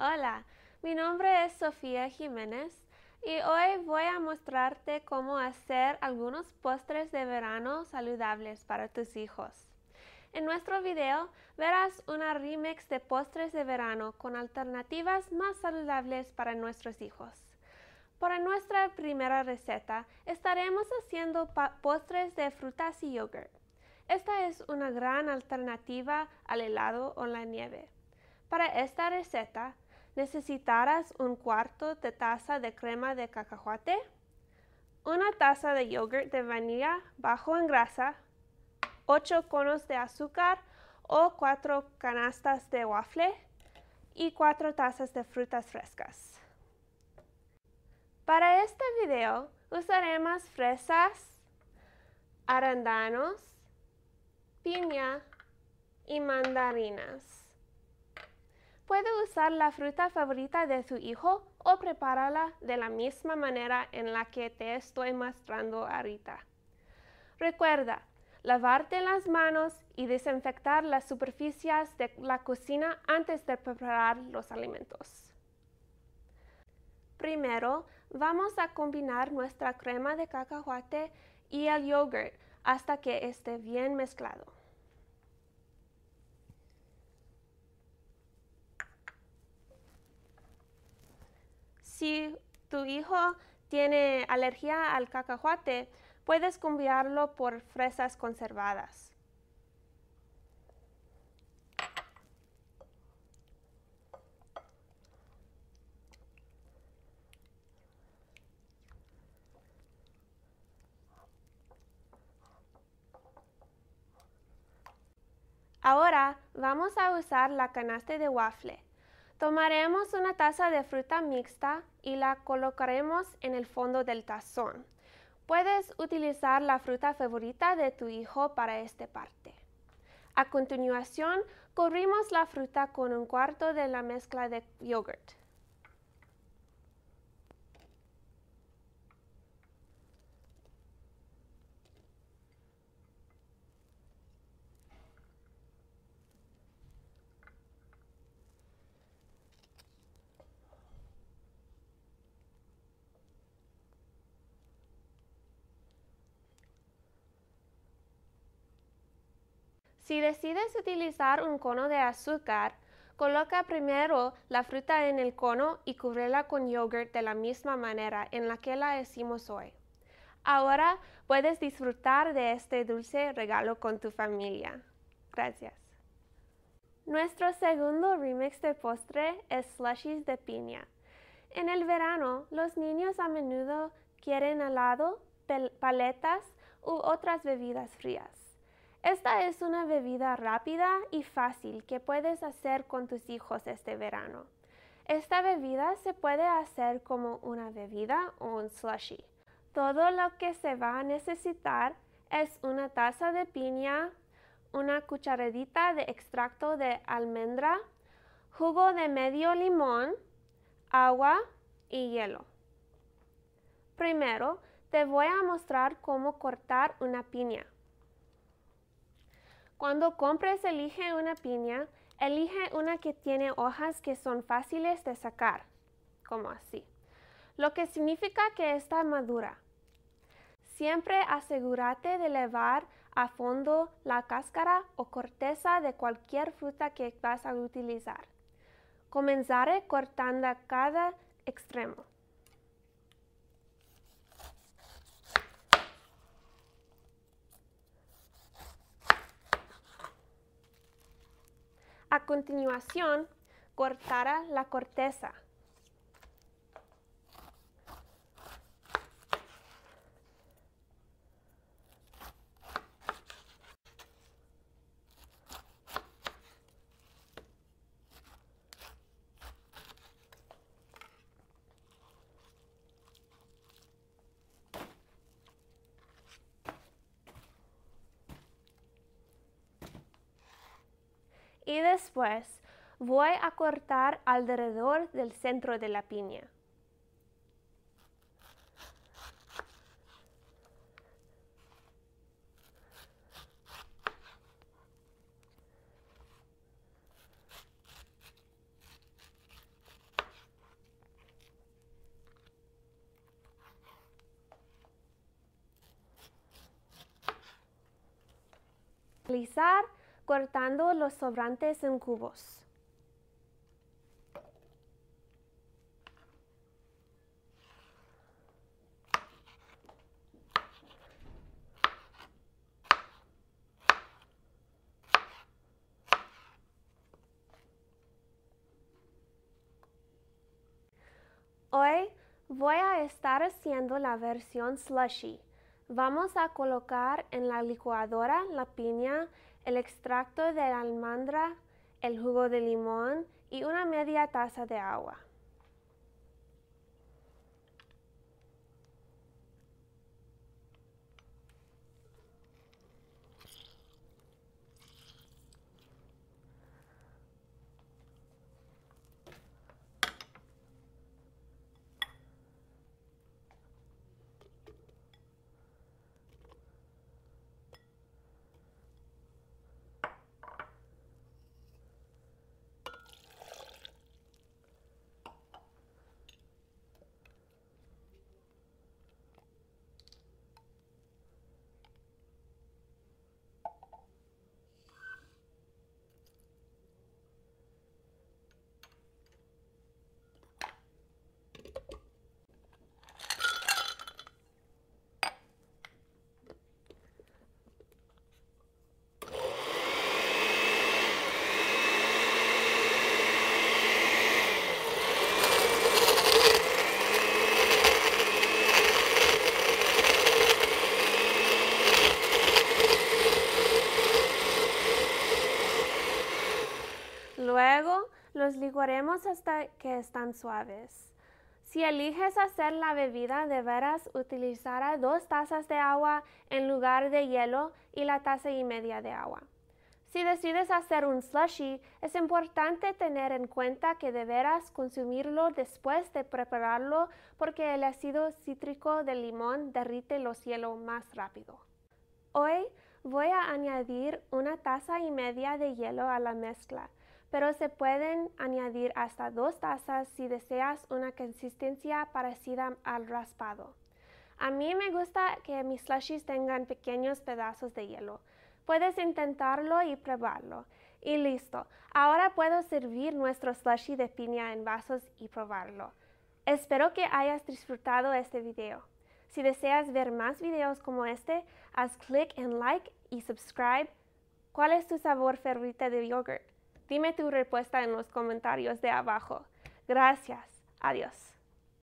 Hola, mi nombre es Sofía Jiménez y hoy voy a mostrarte cómo hacer algunos postres de verano saludables para tus hijos. En nuestro video verás una remix de postres de verano con alternativas más saludables para nuestros hijos. Para nuestra primera receta estaremos haciendo postres de frutas y yogurt. Esta es una gran alternativa al helado o la nieve. Para esta receta necesitarás un cuarto de taza de crema de cacahuate, una taza de yogurt de vainilla bajo en grasa, 8 conos de azúcar o 4 canastas de waffle y 4 tazas de frutas frescas. Para este video usaremos fresas, arandanos, piña y mandarinas. Puede usar la fruta favorita de su hijo o prepararla de la misma manera en la que te estoy mostrando ahorita. Recuerda, lavarte las manos y desinfectar las superficies de la cocina antes de preparar los alimentos. Primero, vamos a combinar nuestra crema de cacahuate y el yogurt hasta que esté bien mezclado. Si tu hijo tiene alergia al cacahuate, puedes cambiarlo por fresas conservadas. Ahora vamos a usar la canasta de waffle. Tomaremos una taza de fruta mixta y la colocaremos en el fondo del tazón. Puedes utilizar la fruta favorita de tu hijo para esta parte. A continuación, cubrimos la fruta con un cuarto de la mezcla de yogurt. Si decides utilizar un cono de azúcar, coloca primero la fruta en el cono y cúbrela con yogurt de la misma manera en la que la hicimos hoy. Ahora puedes disfrutar de este dulce regalo con tu familia. Gracias. Nuestro segundo remix de postre es slushies de piña. En el verano, los niños a menudo quieren helado, paletas u otras bebidas frías. Esta es una bebida rápida y fácil que puedes hacer con tus hijos este verano. Esta bebida se puede hacer como una bebida o un slushy. Todo lo que se va a necesitar es una taza de piña, una cucharadita de extracto de almendra, jugo de medio limón, agua y hielo. Primero, te voy a mostrar cómo cortar una piña. Cuando compres, elige una piña. Elige una que tiene hojas que son fáciles de sacar, como así, lo que significa que está madura. Siempre asegúrate de levar a fondo la cáscara o corteza de cualquier fruta que vas a utilizar. Comenzaré cortando cada extremo. A continuación, cortará la corteza. y después voy a cortar alrededor del centro de la piña cortando los sobrantes en cubos. Hoy voy a estar haciendo la versión slushy. Vamos a colocar en la licuadora la piña el extracto de la almendra, el jugo de limón y una media taza de agua. hasta que están suaves. Si eliges hacer la bebida, deberás utilizar dos tazas de agua en lugar de hielo y la taza y media de agua. Si decides hacer un slushy, es importante tener en cuenta que deberás consumirlo después de prepararlo porque el ácido cítrico del limón derrite los hielos más rápido. Hoy voy a añadir una taza y media de hielo a la mezcla pero se pueden añadir hasta dos tazas si deseas una consistencia parecida al raspado. A mí me gusta que mis slushies tengan pequeños pedazos de hielo. Puedes intentarlo y probarlo. Y listo, ahora puedo servir nuestro slushy de piña en vasos y probarlo. Espero que hayas disfrutado este video. Si deseas ver más videos como este, haz clic en like y subscribe. ¿Cuál es tu sabor favorito de yogurt? Dime tu respuesta en los comentarios de abajo. Gracias. Adiós.